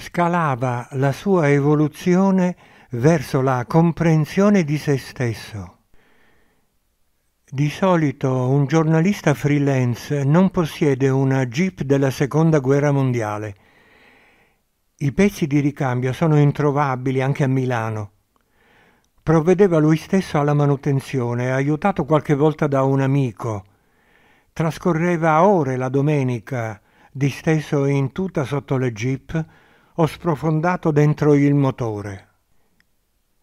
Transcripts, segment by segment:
scalava la sua evoluzione verso la comprensione di se stesso. Di solito un giornalista freelance non possiede una jeep della seconda guerra mondiale. I pezzi di ricambio sono introvabili anche a Milano. Provvedeva lui stesso alla manutenzione, aiutato qualche volta da un amico. Trascorreva ore la domenica, disteso in tuta sotto le jeep, ho sprofondato dentro il motore.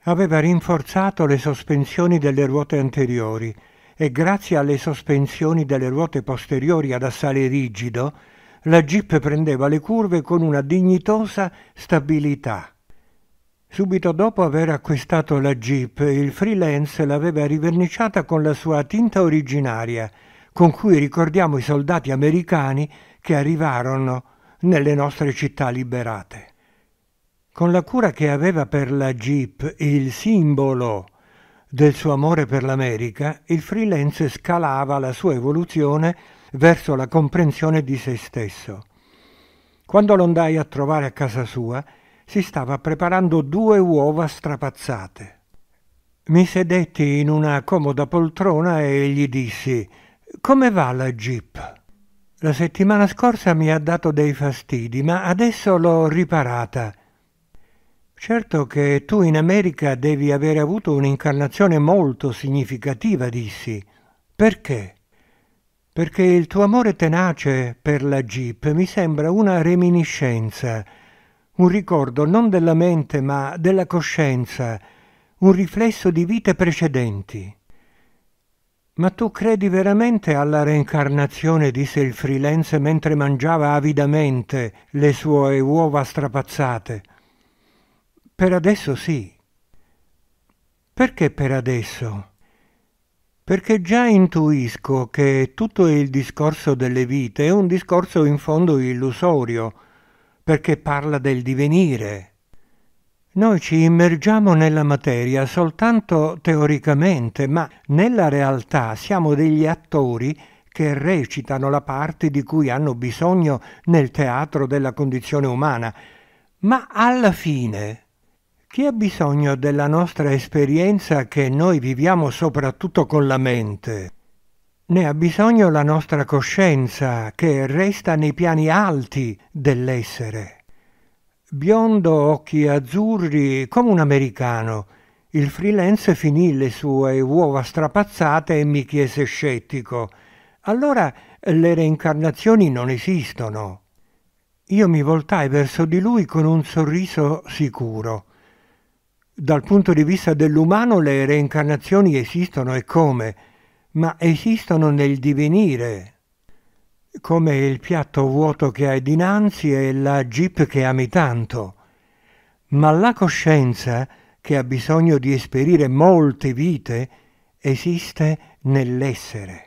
Aveva rinforzato le sospensioni delle ruote anteriori e grazie alle sospensioni delle ruote posteriori ad assale rigido, la Jeep prendeva le curve con una dignitosa stabilità. Subito dopo aver acquistato la Jeep, il freelance l'aveva riverniciata con la sua tinta originaria, con cui ricordiamo i soldati americani che arrivarono nelle nostre città liberate. Con la cura che aveva per la Jeep, il simbolo del suo amore per l'America, il freelance scalava la sua evoluzione verso la comprensione di se stesso. Quando lo andai a trovare a casa sua, si stava preparando due uova strapazzate. Mi sedetti in una comoda poltrona e gli dissi Come va la jeep? La settimana scorsa mi ha dato dei fastidi, ma adesso l'ho riparata. Certo che tu in America devi avere avuto un'incarnazione molto significativa, dissi. Perché? Perché il tuo amore tenace per la Jeep mi sembra una reminiscenza, un ricordo non della mente ma della coscienza, un riflesso di vite precedenti. Ma tu credi veramente alla reincarnazione? disse il freelance mentre mangiava avidamente le sue uova strapazzate. Per adesso sì. Perché per adesso? Perché già intuisco che tutto il discorso delle vite è un discorso in fondo illusorio, perché parla del divenire. Noi ci immergiamo nella materia soltanto teoricamente, ma nella realtà siamo degli attori che recitano la parte di cui hanno bisogno nel teatro della condizione umana. Ma alla fine chi ha bisogno della nostra esperienza che noi viviamo soprattutto con la mente? Ne ha bisogno la nostra coscienza che resta nei piani alti dell'essere. Biondo, occhi azzurri, come un americano, il freelance finì le sue uova strapazzate e mi chiese scettico. Allora le reincarnazioni non esistono. Io mi voltai verso di lui con un sorriso sicuro dal punto di vista dell'umano le reincarnazioni esistono e come, ma esistono nel divenire, come il piatto vuoto che hai dinanzi e la jeep che ami tanto. Ma la coscienza, che ha bisogno di esperire molte vite, esiste nell'essere.